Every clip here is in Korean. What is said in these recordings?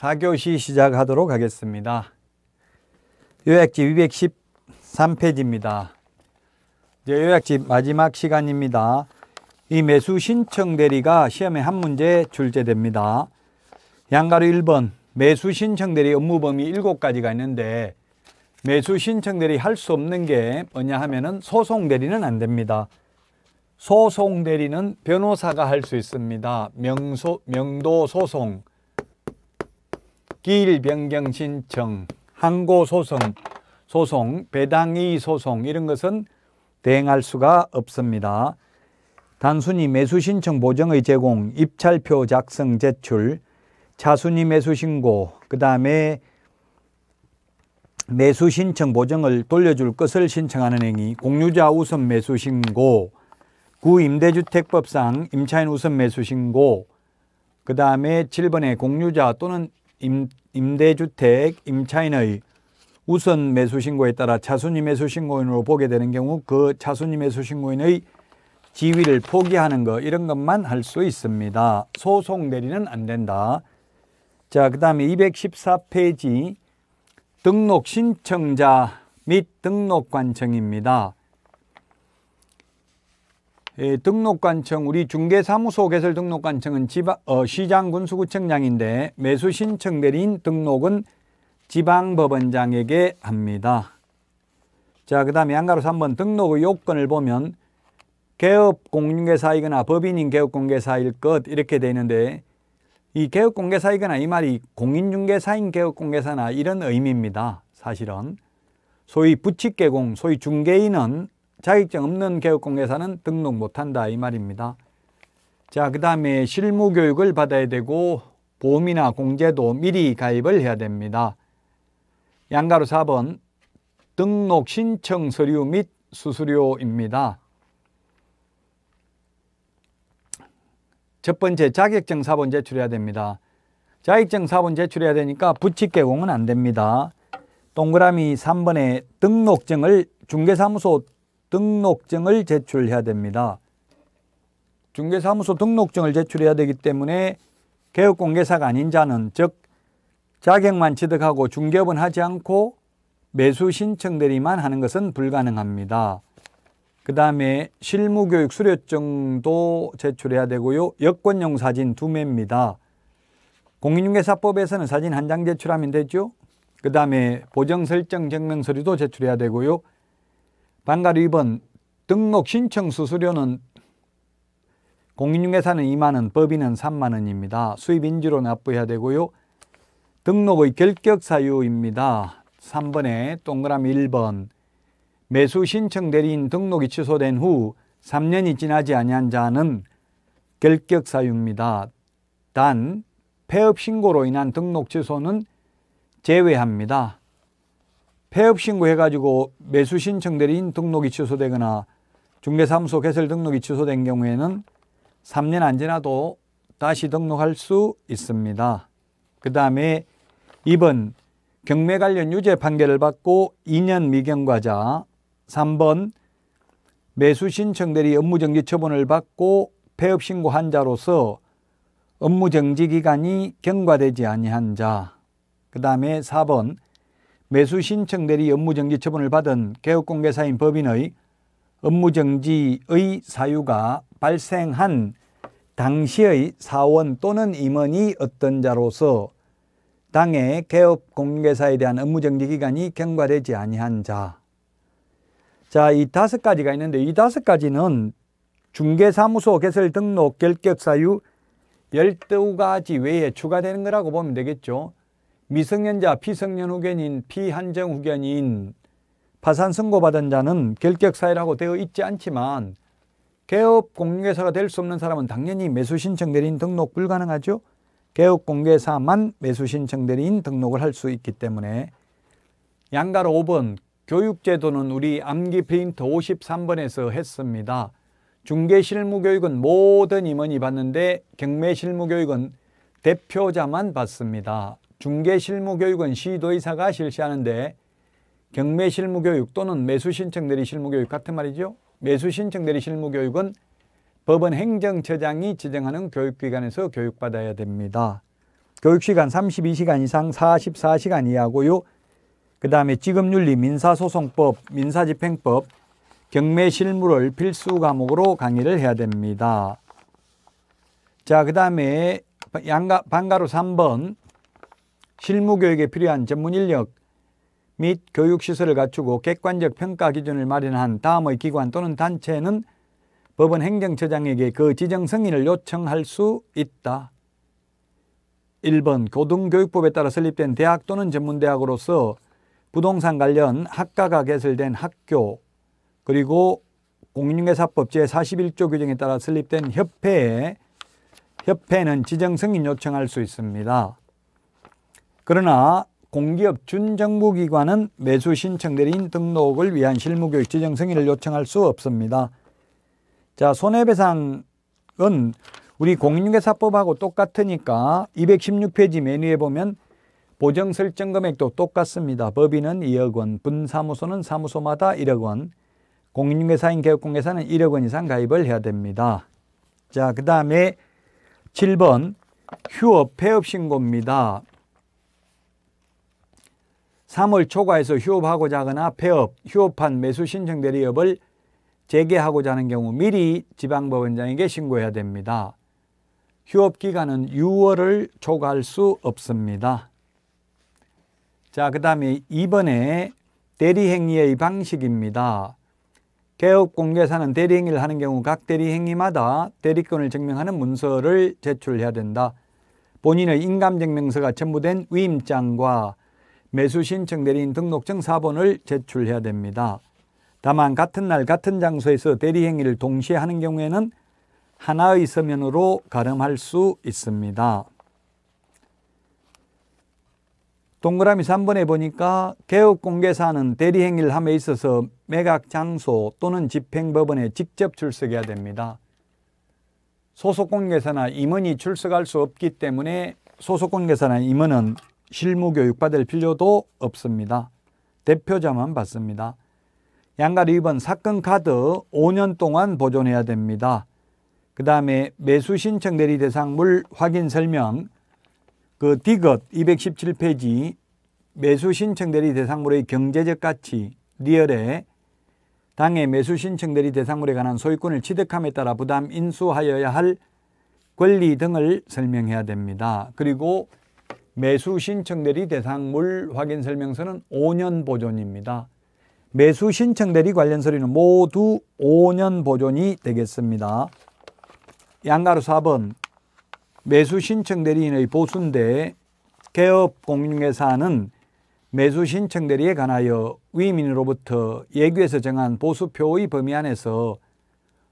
4교시 시작하도록 하겠습니다. 요약집 213페이지입니다. 이제 요약집 마지막 시간입니다. 이 매수 신청 대리가 시험에 한 문제 출제됩니다. 양가로 1번 매수 신청 대리 업무 범위 7가지가 있는데 매수 신청 대리 할 수 없는 게 뭐냐 하면은 소송 대리는 안 됩니다. 소송 대리는 변호사가 할 수 있습니다. 명소, 명도 소송, 기일 변경 신청, 항고 소송, 소송, 배당이 소송 이런 것은 대행할 수가 없습니다. 단순히 매수 신청 보정의 제공, 입찰표 작성 제출, 차순위 매수 신고, 그 다음에 매수 신청 보정을 돌려줄 것을 신청하는 행위, 공유자 우선 매수 신고, 구임대주택법상 임차인 우선 매수 신고, 그 다음에 7번에 공유자 또는 임, 임대주택 임차인의 우선 매수신고에 따라 차순위 매수신고인으로 보게 되는 경우 그 차순위 매수신고인의 지위를 포기하는 것 이런 것만 할 수 있습니다. 소송 대리는 안 된다. 자, 그 다음에 214페이지 등록 신청자 및 등록 관청입니다. 등록관청 우리 중개사무소 개설 등록관청은 지방 어, 시장 군수구청장인데 매수 신청 대리인 등록은 지방법원장에게 합니다. 자, 그 다음에 양가로 3번 등록의 요건을 보면 개업 공개사이거나 법인인 개업 공개사일 것 이렇게 되 있는데 이 개업 공개사이거나 이 말이 공인중개사인 개업 공개사나 이런 의미입니다. 사실은 소위 부칙개공, 소위 중개인은 자격증 없는 개업공개사는 등록 못한다 이 말입니다. 자, 그 다음에 실무교육을 받아야 되고 보험이나 공제도 미리 가입을 해야 됩니다. 양가로 4번 등록 신청 서류 및 수수료입니다. 첫 번째 자격증 4번 제출해야 됩니다. 자격증 4번 제출해야 되니까 부칙 개공은 안 됩니다. 동그라미 3번에 등록증을 중개사무소 등록증을 제출해야 됩니다. 중개사무소 등록증을 제출해야 되기 때문에 개업공개사가 아닌 자는 즉 자격만 취득하고 중개업은 하지 않고 매수 신청 대리만 하는 것은 불가능합니다. 그 다음에 실무교육 수료증도 제출해야 되고요. 여권용 사진 두매입니다 공인중개사법에서는 사진 한 장 제출하면 되죠. 그 다음에 보정 설정 증명서류도 제출해야 되고요. 반가루 2번 등록 신청 수수료는 공인중개사는 2만원, 법인은 3만원입니다. 수입인지로 납부해야 되고요. 등록의 결격 사유입니다. 3번에 동그라미 1번 매수 신청 대리인 등록이 취소된 후 3년이 지나지 아니한 자는 결격 사유입니다. 단 폐업 신고로 인한 등록 취소는 제외합니다. 폐업 신고해가지고 매수 신청 대리인 등록이 취소되거나 중개사무소 개설 등록이 취소된 경우에는 3년 안 지나도 다시 등록할 수 있습니다. 그 다음에 2번 경매 관련 유죄 판결을 받고 2년 미경과자 3번 매수 신청 대리 업무정지 처분을 받고 폐업 신고한 자로서 업무정지 기간이 경과되지 아니한 자그 다음에 4번 매수 신청 대리 업무정지 처분을 받은 개업공개사인 법인의 업무정지의 사유가 발생한 당시의 사원 또는 임원이 어떤 자로서 당의 개업공개사에 대한 업무정지 기간이 경과되지 아니한 자. 자, 이 다섯 가지가 있는데 이 다섯 가지는 중개사무소 개설 등록 결격 사유 열두 가지 외에 추가되는 거라고 보면 되겠죠. 미성년자 피성년 후견인 피한정 후견인 파산 선고받은 자는 결격사유라고 되어 있지 않지만 개업 공개사가 될 수 없는 사람은 당연히 매수 신청 대리인 등록 불가능하죠. 개업 공개사만 매수 신청 대리인 등록을 할 수 있기 때문에 양가로 5번 교육제도는 우리 암기 프린트 53번에서 했습니다. 중개 실무교육은 모든 임원이 받는데 경매 실무교육은 대표자만 받습니다. 중개 실무 교육은 시도의사가 실시하는데 경매 실무 교육 또는 매수 신청 대리 실무 교육 같은 말이죠. 매수 신청 대리 실무 교육은 법원 행정처장이 지정하는 교육기관에서 교육받아야 됩니다. 교육시간 32시간 이상 44시간 이하고요. 그 다음에 지급윤리, 민사소송법, 민사집행법, 경매실무를 필수 과목으로 강의를 해야 됩니다. 자, 그 다음에 방가로 3번 실무교육에 필요한 전문 인력 및 교육시설을 갖추고 객관적 평가 기준을 마련한 다음의 기관 또는 단체는 법원 행정처장에게 그 지정 승인을 요청할 수 있다. 1번 고등교육법에 따라 설립된 대학 또는 전문대학으로서 부동산 관련 학과가 개설된 학교 그리고 공인중개사법 제41조 규정에 따라 설립된 협회에 협회는 지정 승인 요청할 수 있습니다. 그러나 공기업 준정부기관은 매수 신청 대리인 등록을 위한 실무교육 지정 승인을 요청할 수 없습니다. 자, 손해배상은 우리 공인중개사법하고 똑같으니까 216페이지 메뉴에 보면 보정 설정 금액도 똑같습니다. 법인은 2억 원, 분사무소는 사무소마다 1억 원, 공인중개사인 개업공개사는 1억 원 이상 가입을 해야 됩니다. 자, 그 다음에 7번 휴업 폐업 신고입니다. 3월 초과해서 휴업하고자 하거나 폐업, 휴업한 매수 신청 대리업을 재개하고자 하는 경우 미리 지방법원장에게 신고해야 됩니다. 휴업 기간은 6월을 초과할 수 없습니다. 자, 그 다음에 이번에 대리행위의 방식입니다. 개업공개사는 대리행위를 하는 경우 각 대리행위마다 대리권을 증명하는 문서를 제출해야 된다. 본인의 인감증명서가 첨부된 위임장과 매수신청 대리인 등록증 사본을 제출해야 됩니다. 다만 같은 날 같은 장소에서 대리행위를 동시에 하는 경우에는 하나의 서면으로 가름할 수 있습니다. 동그라미 3번에 보니까 개업공개사는 대리행위를 함에 있어서 매각장소 또는 집행법원에 직접 출석해야 됩니다. 소속공개사나 임원이 출석할 수 없기 때문에 소속공개사나 임원은 실무 교육받을 필요도 없습니다. 대표자만 받습니다. 양가리 2번 사건 카드 5년 동안 보존해야 됩니다. 그 다음에 매수 신청 대리 대상물 확인 설명 그 디귿 217페이지 매수 신청 대리 대상물의 경제적 가치 리얼에 당해 매수 신청 대리 대상물에 관한 소유권을 취득함에 따라 부담 인수하여야 할 권리 등을 설명해야 됩니다. 그리고 매수 신청 대리 대상물 확인 설명서는 5년 보존입니다. 매수 신청 대리 관련 서류는 모두 5년 보존이 되겠습니다. 양가로 4번 매수 신청 대리인의 보수인데 개업 공인회사는 매수 신청 대리에 관하여 위민으로부터 예규에서 정한 보수표의 범위 안에서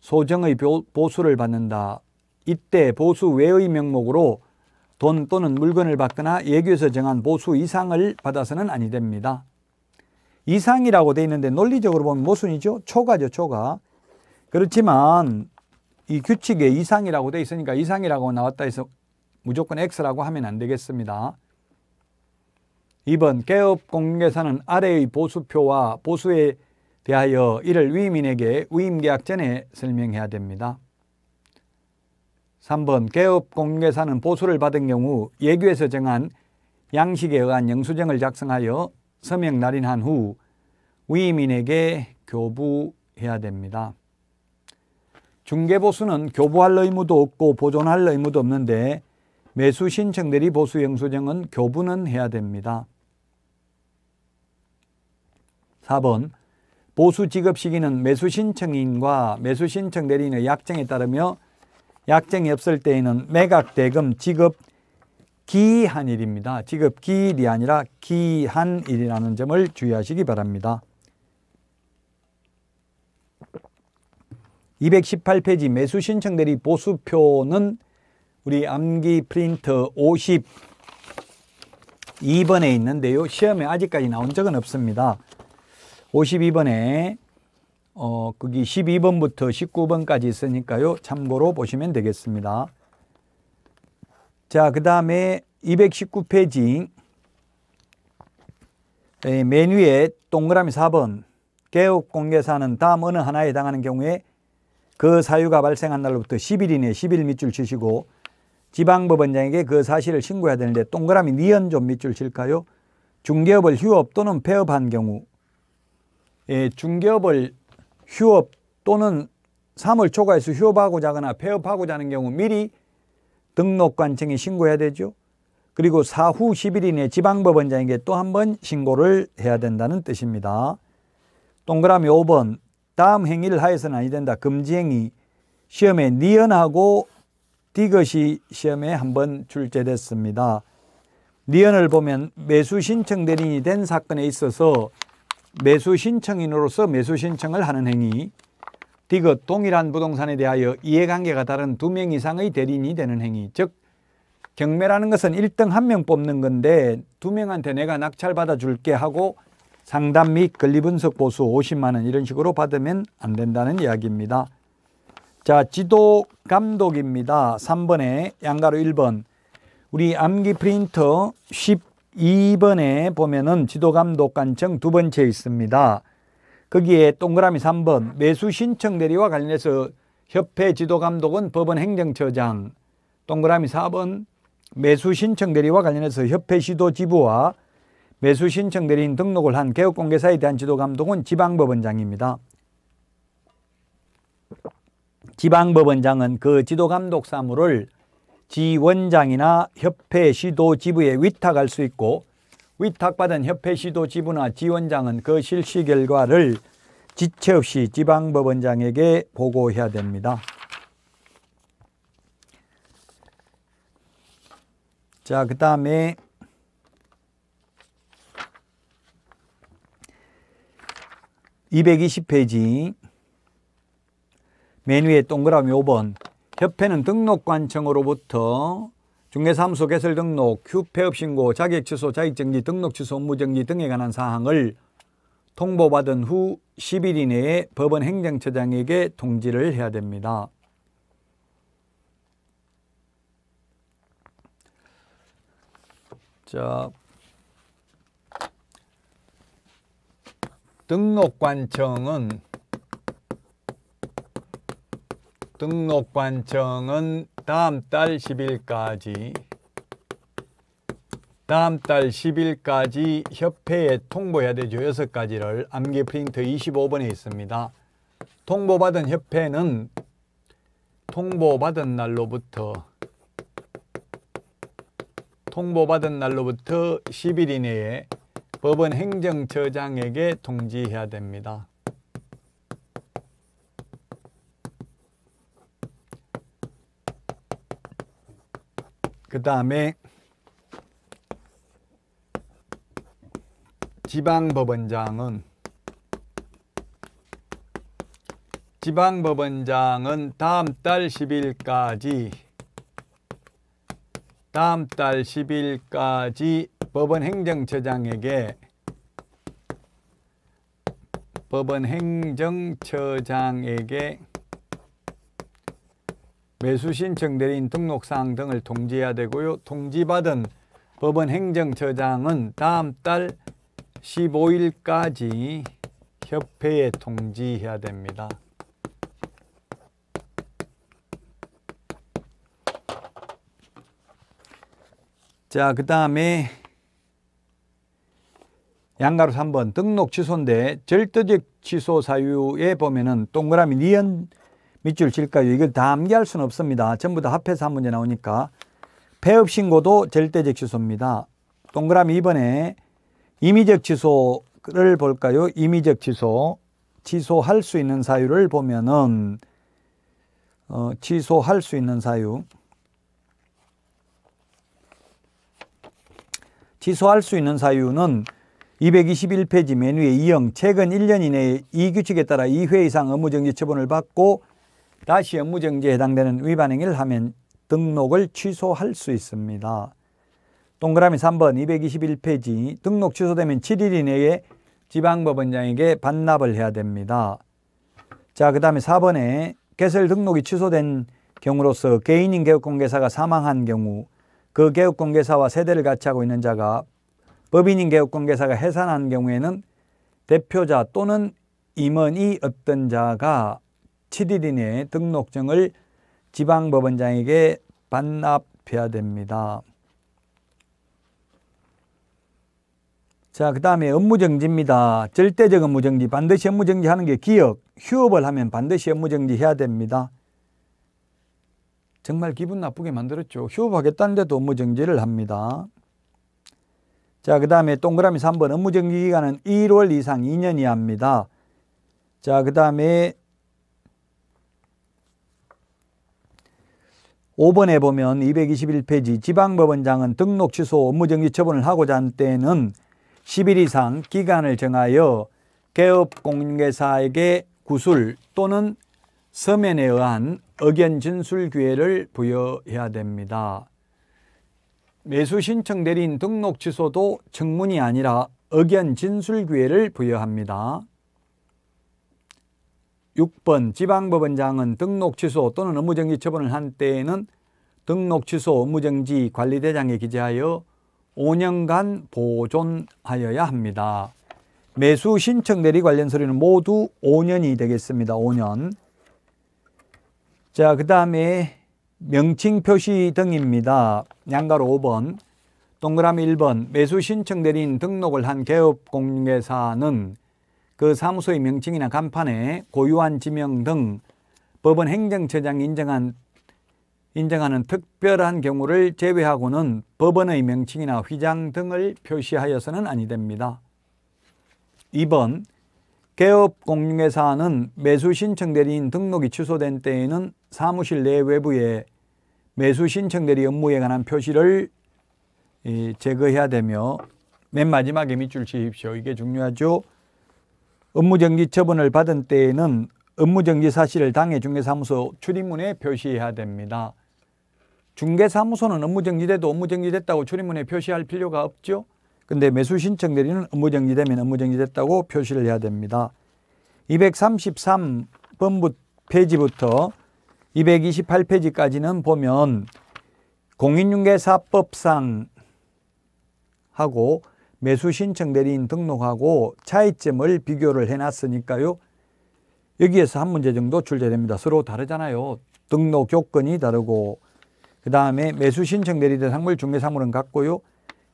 소정의 보수를 받는다. 이때 보수 외의 명목으로 돈 또는 물건을 받거나 예교에서 정한 보수 이상을 받아서는 아니 됩니다. 이상이라고 돼 있는데 논리적으로 보면 모순이죠. 초과죠, 초과. 그렇지만 이 규칙에 이상이라고 돼 있으니까 이상이라고 나왔다 해서 무조건 X라고 하면 안 되겠습니다. 2번 개업 공개사는 아래의 보수표와 보수에 대하여 이를 위임인에게 위임계약 전에 설명해야 됩니다. 3번 개업 공개사는 보수를 받은 경우 예규에서 정한 양식에 의한 영수증을 작성하여 서명 날인한 후 위임인에게 교부해야 됩니다. 중개보수는 교부할 의무도 없고 보존할 의무도 없는데 매수 신청 대리 보수 영수증은 교부는 해야 됩니다. 4번 보수 지급 시기는 매수 신청인과 매수 신청 대리인의 약정에 따르며 약정이 없을 때에는 매각 대금 지급 기한 일입니다. 지급 기일이 아니라 기한 일이라는 점을 주의하시기 바랍니다. 218페이지 매수 신청 대리 보수표는 우리 암기 프린트 52번에 있는데요. 시험에 아직까지 나온 적은 없습니다. 52번에 어, 거기 12번부터 19번까지 있으니까요. 참고로 보시면 되겠습니다. 자, 그 다음에 219페이지 예, 메뉴에 동그라미 4번 개업 공개사는 다음 어느 하나에 해당하는 경우에 그 사유가 발생한 날로부터 10일 이내 10일 밑줄 치시고 지방법원장에게 그 사실을 신고해야 되는데 동그라미 니은 좀 밑줄 칠까요? 중개업을 휴업 또는 폐업한 경우 예, 중개업을 휴업 또는 3월 초과해서 휴업하고자 하거나 폐업하고자 하는 경우 미리 등록관청에 신고해야 되죠. 그리고 사후 10일 이내 지방법원장에게 또 한 번 신고를 해야 된다는 뜻입니다. 동그라미 5번 다음 행위를 하여서는 아니 된다. 금지행위 시험에 니은하고 디귿이 시험에 한 번 출제됐습니다. 니은을 보면 매수 신청 대리인이 된 사건에 있어서 매수 신청인으로서 매수 신청을 하는 행위 디귿 동일한 부동산에 대하여 이해관계가 다른 두 명 이상의 대리인이 되는 행위 즉 경매라는 것은 1등한 명 뽑는 건데 두 명한테 내가 낙찰받아 줄게 하고 상담 및 권리분석 보수 50만 원 이런 식으로 받으면 안 된다는 이야기입니다. 자, 지도 감독입니다. 3번에 양가로 1번 우리 암기 프린터 10 2번에 보면은 지도감독관청 두 번째 있습니다. 거기에 동그라미 3번 매수 신청 대리와 관련해서 협회 지도감독은 법원 행정처장 동그라미 4번 매수 신청 대리와 관련해서 협회 시도 지부와 매수 신청 대리인 등록을 한 개업공개사에 대한 지도감독은 지방법원장입니다. 지방법원장은 그 지도감독 사무를 지원장이나 협회 시도 지부에 위탁할 수 있고 위탁받은 협회 시도 지부나 지원장은 그 실시 결과를 지체 없이 지방법원장에게 보고해야 됩니다. 자, 그 다음에 이백이 페이지 메뉴에 동그라미 5번 협회는 등록관청으로부터 중개사무소 개설 등록, 휴폐업 신고, 자격 취소, 자격 정지, 등록 취소, 업무 정지 등에 관한 사항을 통보받은 후 10일 이내에 법원 행정처장에게 통지를 해야 됩니다. 자, 등록관청은 등록 관청은 다음 달 10일까지 다음 달 10일까지 협회에 통보해야 되죠. 6가지를 암기 프린트 25번에 있습니다. 통보받은 협회는 통보받은 날로부터 통보받은 날로부터 10일 이내에 법원 행정처장에게 통지해야 됩니다. 그 다음에 지방법원장은 지방법원장은 다음 달 10일까지 다음 달 10일까지 법원 행정처장에게 법원 행정처장에게 매수 신청 대리인 등록사항 등을 통지해야 되고요. 통지받은 법원 행정처장은 다음 달 15일까지 협회에 통지해야 됩니다. 자, 그 다음에 양가로 3번 등록 취소인데 절대적 취소 사유에 보면은 동그라미 니은 밑줄 칠까요? 이걸 다 암기할 수는 없습니다. 전부 다 합해서 한 문제 나오니까. 폐업 신고도 절대적 취소입니다. 동그라미 2번에 임의적 취소를 볼까요? 임의적 취소. 취소할 수 있는 사유를 보면은 어, 취소할 수 있는 사유. 취소할 수 있는 사유는 221페이지 메뉴에 2형 최근 1년 이내에 이 규칙에 따라 2회 이상 업무정지 처분을 받고 다시 업무정지에 해당되는 위반 행위를 하면 등록을 취소할 수 있습니다. 동그라미 3번 221페이지 등록 취소되면 7일 이내에 지방법원장에게 반납을 해야 됩니다. 자, 그 다음에 4번에 개설 등록이 취소된 경우로서 개인인 개업공개사가 사망한 경우 그 개업공개사와 세대를 같이 하고 있는 자가 법인인 개업공개사가 해산한 경우에는 대표자 또는 임원이 없던 자가 7일 이내에 등록증을 지방법원장에게 반납해야 됩니다. 자, 그 다음에 업무정지입니다. 절대적 업무정지, 반드시 업무정지 하는 게 기억, 휴업을 하면 반드시 업무정지 해야 됩니다. 정말 기분 나쁘게 만들었죠. 휴업하겠다는데도 업무정지를 합니다. 자, 그 다음에 동그라미 3번 업무정지 기간은 1월 이상 2년 이합니다 자, 그 다음에 5번에 보면 221페이지 지방법원장은 등록 취소 업무정지 처분을 하고자 한 때에는 10일 이상 기간을 정하여 개업 공개사에게 구술 또는 서면에 의한 의견 진술 기회를 부여해야 됩니다. 매수 신청 대리인 등록 취소도 청문이 아니라 의견 진술 기회를 부여합니다. 6번 지방법원장은 등록 취소 또는 업무정지 처분을 한 때에는 등록 취소 업무정지 관리대장에 기재하여 5년간 보존하여야 합니다. 매수 신청 대리 관련 서류는 모두 5년이 되겠습니다. 5년. 자, 그 다음에 명칭 표시 등입니다. 양가로 5번, 동그라미 1번, 매수 신청 대리인 등록을 한 개업공개사는 그 사무소의 명칭이나 간판에 고유한 지명 등 법원 행정처장이 인정한 인정하는 특별한 경우를 제외하고는 법원의 명칭이나 휘장 등을 표시하여서는 아니 됩니다. 2번 개업 공인회사는 매수 신청 대리인 등록이 취소된 때에는 사무실 내 외부에 매수 신청 대리 업무에 관한 표시를 제거해야 되며 맨 마지막에 밑줄 치십시오. 이게 중요하죠. 업무정지 처분을 받은 때에는 업무정지 사실을 당해 중개사무소 출입문에 표시해야 됩니다. 중개사무소는 업무정지돼도 업무정지됐다고 출입문에 표시할 필요가 없죠. 근데 매수 신청 대리는 업무정지되면 업무정지됐다고 표시를 해야 됩니다. 233번 부터 228페이지까지는 보면 공인중개사법상 하고 매수 신청 대리인 등록하고 차이점을 비교를 해놨으니까요. 여기에서 한 문제 정도 출제됩니다. 서로 다르잖아요. 등록 조건이 다르고 그 다음에 매수 신청 대리 대상물 중개 사물은 같고요.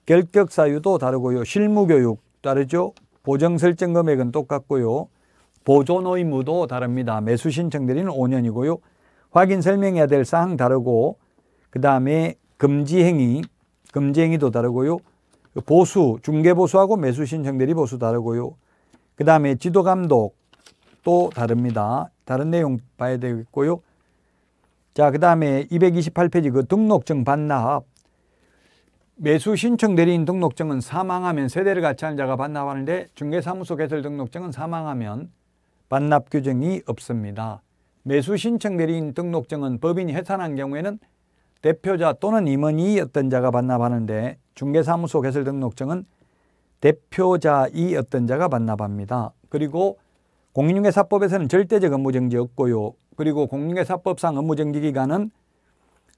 결격 사유도 다르고요. 실무 교육 다르죠. 보정 설정 금액은 똑같고요. 보존 의무도 다릅니다. 매수 신청 대리는 5년이고요. 확인 설명해야 될 사항 다르고 그 다음에 금지 행위, 금지 행위도 다르고요. 보수, 중개보수하고 매수신 청대리 보수 다르고요. 그 다음에 지도감독 또 다릅니다. 다른 내용 봐야 되겠고요. 자, 그 다음에 228페이지 그 등록증 반납. 매수 신청 대리인 등록증은 사망하면 세대를 같이 하는 자가 반납하는데 중개사무소 개설 등록증은 사망하면 반납 규정이 없습니다. 매수 신청 대리인 등록증은 법인이 해산한 경우에는 대표자 또는 임원이 어떤 자가 반납하는데 중개사무소 개설 등록증은 대표자이 어떤 자가 반나봅니다 그리고 공인중개사법에서는 절대적 업무정지 없고요. 그리고 공인중개사법상 업무정지 기간은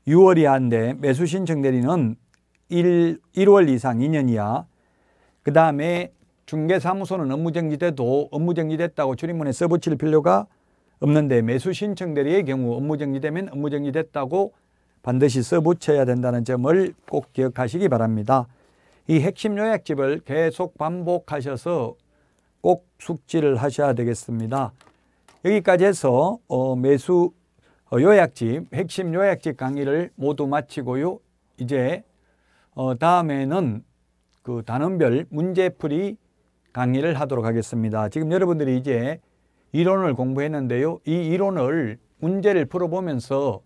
6월이 한데 매수 신청 대리는 1, 1월 이상 2년 이하 그 다음에 중개사무소는 업무정지돼도 업무정지됐다고 출입문에 써붙일 필요가 없는데 매수 신청 대리의 경우 업무정지되면 업무정지됐다고 반드시 써붙여야 된다는 점을 꼭 기억하시기 바랍니다. 이 핵심 요약집을 계속 반복하셔서 꼭 숙지를 하셔야 되겠습니다. 여기까지 해서 어, 매수 어, 요약집, 핵심 요약집 강의를 모두 마치고요. 이제 어, 다음에는 그 단원별 문제풀이 강의를 하도록 하겠습니다. 지금 여러분들이 이제 이론을 공부했는데요. 이 이론을 문제를 풀어보면서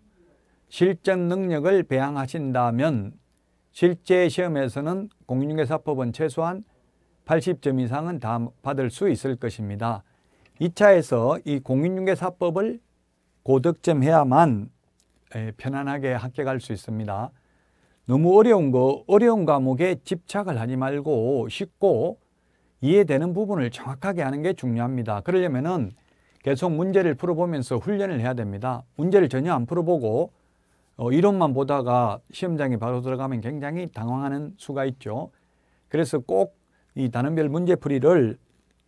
실전 능력을 배양하신다면 실제 시험에서는 공인중개사법은 최소한 80점 이상은 다 받을 수 있을 것입니다. 2차에서 이 공인중개사법을 고득점해야만 편안하게 합격할 수 있습니다. 너무 어려운 거, 어려운 과목에 집착을 하지 말고 쉽고 이해되는 부분을 정확하게 하는 게 중요합니다. 그러려면은 계속 문제를 풀어보면서 훈련을 해야 됩니다. 문제를 전혀 안 풀어보고 어, 이론만 보다가 시험장에 바로 들어가면 굉장히 당황하는 수가 있죠. 그래서 꼭 이 단원별 문제풀이를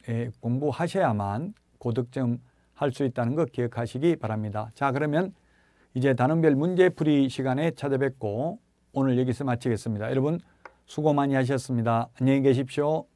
예, 공부하셔야만 고득점 할 수 있다는 거 기억하시기 바랍니다. 자 그러면 이제 단원별 문제풀이 시간에 찾아뵙고 오늘 여기서 마치겠습니다. 여러분 수고 많이 하셨습니다. 안녕히 계십시오.